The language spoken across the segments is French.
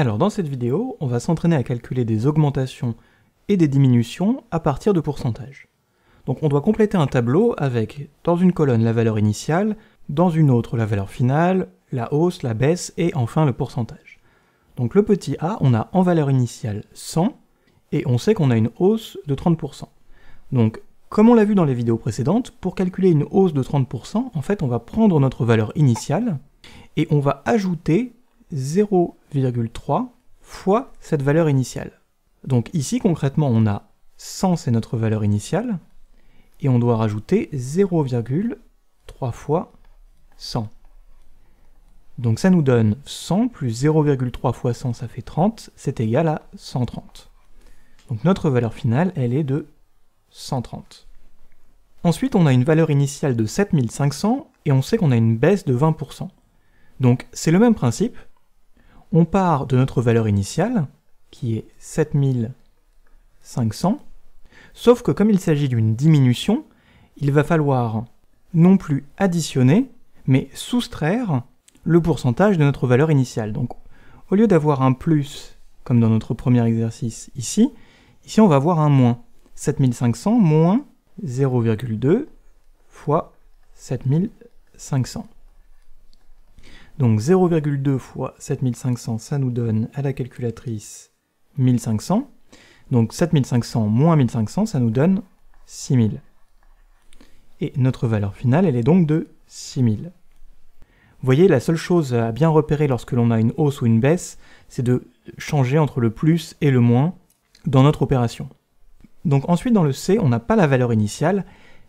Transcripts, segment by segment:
Alors dans cette vidéo, on va s'entraîner à calculer des augmentations et des diminutions à partir de pourcentages. Donc on doit compléter un tableau avec, dans une colonne, la valeur initiale, dans une autre, la valeur finale, la hausse, la baisse et enfin le pourcentage. Donc le petit a, on a en valeur initiale 100 et on sait qu'on a une hausse de 30%. Donc comme on l'a vu dans les vidéos précédentes, pour calculer une hausse de 30%, en fait on va prendre notre valeur initiale et on va ajouter 0,3 fois cette valeur initiale. Donc ici, concrètement, on a 100, c'est notre valeur initiale, et on doit rajouter 0,3 fois 100. Donc ça nous donne 100 plus 0,3 fois 100, ça fait 30, c'est égal à 130. Donc notre valeur finale, elle est de 130. Ensuite, on a une valeur initiale de 7500, et on sait qu'on a une baisse de 20%. Donc c'est le même principe, on part de notre valeur initiale, qui est 7500, sauf que comme il s'agit d'une diminution, il va falloir non plus additionner, mais soustraire le pourcentage de notre valeur initiale. Donc au lieu d'avoir un plus, comme dans notre premier exercice ici, ici on va avoir un moins. 7500 moins 0,2 fois 7500. Donc 0,2 fois 7500, ça nous donne à la calculatrice 1500. Donc 7500 moins 1500, ça nous donne 6000. Et notre valeur finale, elle est donc de 6000. Vous voyez, la seule chose à bien repérer lorsque l'on a une hausse ou une baisse, c'est de changer entre le plus et le moins dans notre opération. Donc ensuite, dans le C, on n'a pas la valeur initiale,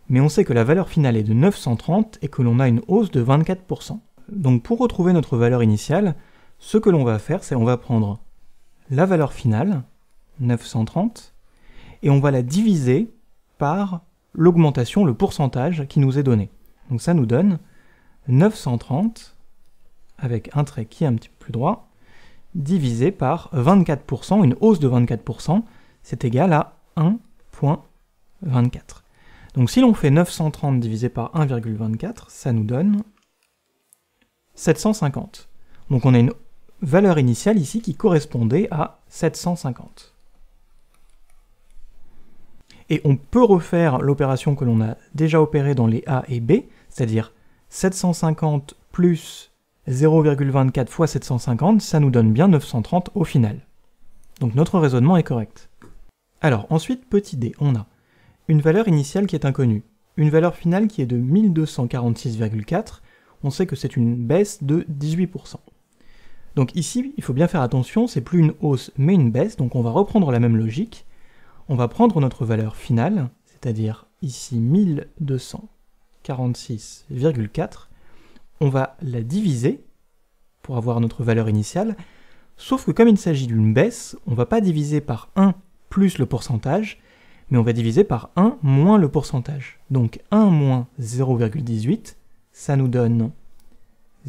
mais on sait que la valeur finale est de 930 et que l'on a une hausse de 24%. Donc pour retrouver notre valeur initiale, ce que l'on va faire, c'est on va prendre la valeur finale, 930, et on va la diviser par l'augmentation, le pourcentage qui nous est donné. Donc ça nous donne 930, avec un trait qui est un petit peu plus droit, divisé par 24%, une hausse de 24%, c'est égal à 1.24. Donc si l'on fait 930 divisé par 1,24, ça nous donne 750. Donc on a une valeur initiale ici qui correspondait à 750. Et on peut refaire l'opération que l'on a déjà opérée dans les A et B, c'est-à-dire 750 plus 0,24 fois 750, ça nous donne bien 930 au final. Donc notre raisonnement est correct. Alors ensuite, petit d, on a une valeur initiale qui est inconnue, une valeur finale qui est de 1246,4 on sait que c'est une baisse de 18%. Donc ici, il faut bien faire attention, c'est plus une hausse mais une baisse, donc on va reprendre la même logique. On va prendre notre valeur finale, c'est-à-dire ici 1246,4, on va la diviser pour avoir notre valeur initiale, sauf que comme il s'agit d'une baisse, on ne va pas diviser par 1 plus le pourcentage, mais on va diviser par 1 moins le pourcentage. Donc 1 moins 0,18, ça nous donne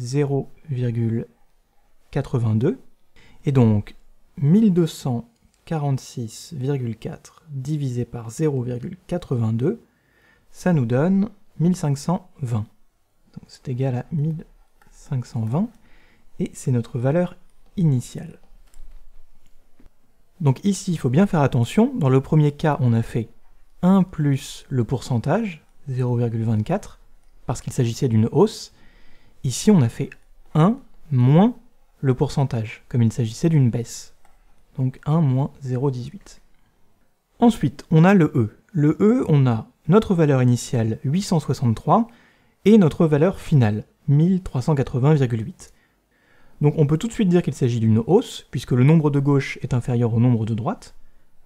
0,82. Et donc 1246,4 divisé par 0,82, ça nous donne 1520. Donc c'est égal à 1520 et c'est notre valeur initiale. Donc ici, il faut bien faire attention. Dans le premier cas, on a fait 1 plus le pourcentage, 0,24 parce qu'il s'agissait d'une hausse. Ici, on a fait 1 moins le pourcentage, comme il s'agissait d'une baisse. Donc 1 moins 0,18. Ensuite, on a le E. Le E, on a notre valeur initiale 863 et notre valeur finale 1380,8. Donc on peut tout de suite dire qu'il s'agit d'une hausse, puisque le nombre de gauche est inférieur au nombre de droite.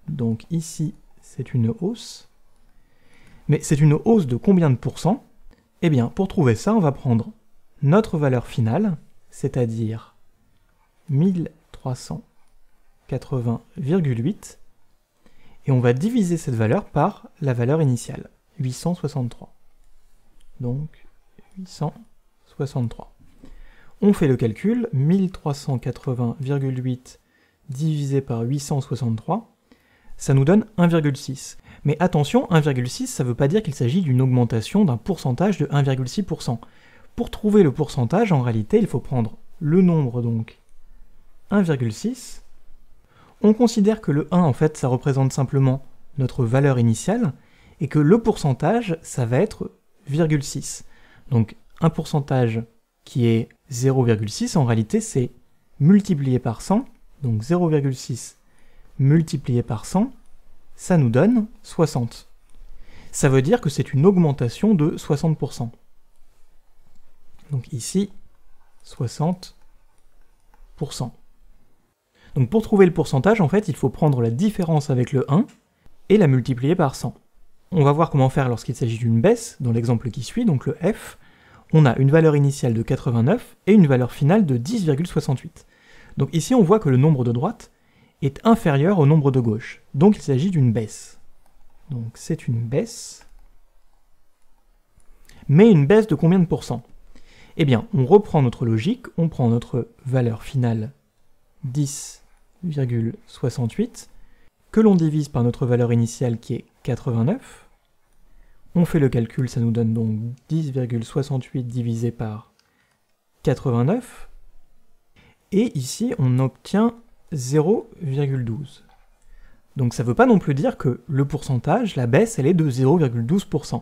Donc ici, c'est une hausse. Mais c'est une hausse de combien de pourcents eh bien, pour trouver ça, on va prendre notre valeur finale, c'est-à-dire 1380,8, et on va diviser cette valeur par la valeur initiale, 863. Donc 863. On fait le calcul, 1380,8 divisé par 863, ça nous donne 1,6. Mais attention, 1,6, ça ne veut pas dire qu'il s'agit d'une augmentation d'un pourcentage de 1,6%. Pour trouver le pourcentage, en réalité, il faut prendre le nombre, donc 1,6. On considère que le 1, en fait, ça représente simplement notre valeur initiale, et que le pourcentage, ça va être 0,6. Donc un pourcentage qui est 0,6, en réalité, c'est multiplié par 100, donc 0,6 multiplié par 100, ça nous donne 60. Ça veut dire que c'est une augmentation de 60%. Donc ici, 60%. Donc pour trouver le pourcentage, en fait, il faut prendre la différence avec le 1 et la multiplier par 100. On va voir comment faire lorsqu'il s'agit d'une baisse, dans l'exemple qui suit, donc le f. On a une valeur initiale de 89 et une valeur finale de 10,68. Donc ici, on voit que le nombre de droites est inférieur au nombre de gauche. Donc il s'agit d'une baisse. Donc c'est une baisse. Mais une baisse de combien de pourcents Eh bien, on reprend notre logique, on prend notre valeur finale 10,68, que l'on divise par notre valeur initiale qui est 89. On fait le calcul, ça nous donne donc 10,68 divisé par 89. Et ici, on obtient 0,12. Donc ça ne veut pas non plus dire que le pourcentage, la baisse, elle est de 0,12%.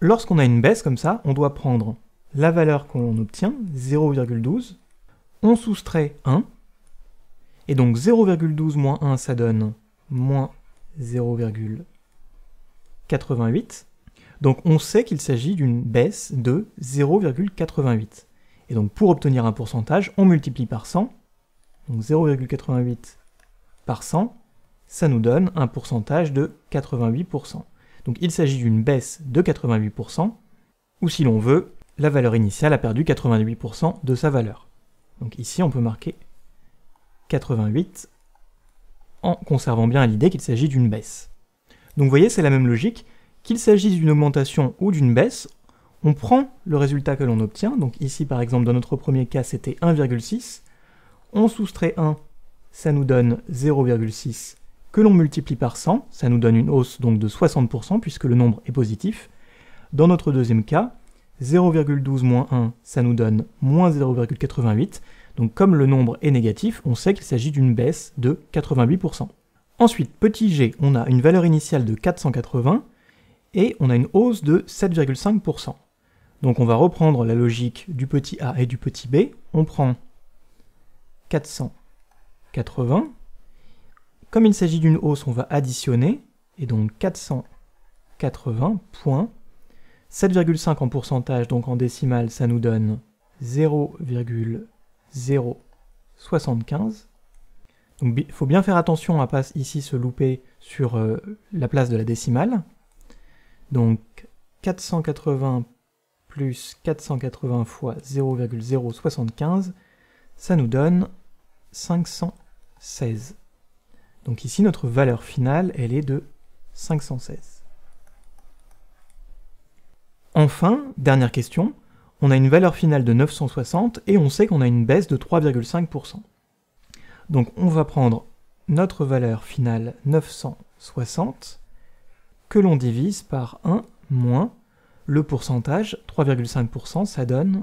Lorsqu'on a une baisse comme ça, on doit prendre la valeur qu'on obtient, 0,12, on soustrait 1, et donc 0,12 moins 1, ça donne moins 0,88. Donc on sait qu'il s'agit d'une baisse de 0,88. Et donc pour obtenir un pourcentage, on multiplie par 100, donc 0,88 par 100, ça nous donne un pourcentage de 88%. Donc il s'agit d'une baisse de 88%, ou si l'on veut, la valeur initiale a perdu 88% de sa valeur. Donc ici, on peut marquer 88 en conservant bien l'idée qu'il s'agit d'une baisse. Donc vous voyez, c'est la même logique. Qu'il s'agisse d'une augmentation ou d'une baisse, on prend le résultat que l'on obtient. Donc ici, par exemple, dans notre premier cas, c'était 1,6. On soustrait 1, ça nous donne 0,6 que l'on multiplie par 100, ça nous donne une hausse donc de 60% puisque le nombre est positif. Dans notre deuxième cas, 0,12 moins 1, ça nous donne moins 0,88. Donc comme le nombre est négatif, on sait qu'il s'agit d'une baisse de 88%. Ensuite, petit g, on a une valeur initiale de 480 et on a une hausse de 7,5%. Donc on va reprendre la logique du petit a et du petit b. On prend 480. Comme il s'agit d'une hausse, on va additionner, et donc 480 points. 7,5 en pourcentage, donc en décimale, ça nous donne 0,075. Donc il faut bien faire attention à pas ici se louper sur euh, la place de la décimale. Donc 480 plus 480 fois 0,075, ça nous donne 516. Donc ici, notre valeur finale, elle est de 516. Enfin, dernière question, on a une valeur finale de 960 et on sait qu'on a une baisse de 3,5%. Donc on va prendre notre valeur finale 960 que l'on divise par 1 moins le pourcentage 3,5%, ça donne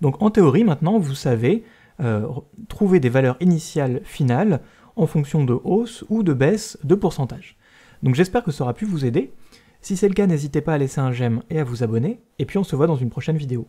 Donc en théorie, maintenant, vous savez euh, trouver des valeurs initiales finales en fonction de hausse ou de baisse de pourcentage. Donc j'espère que ça aura pu vous aider. Si c'est le cas, n'hésitez pas à laisser un j'aime et à vous abonner, et puis on se voit dans une prochaine vidéo.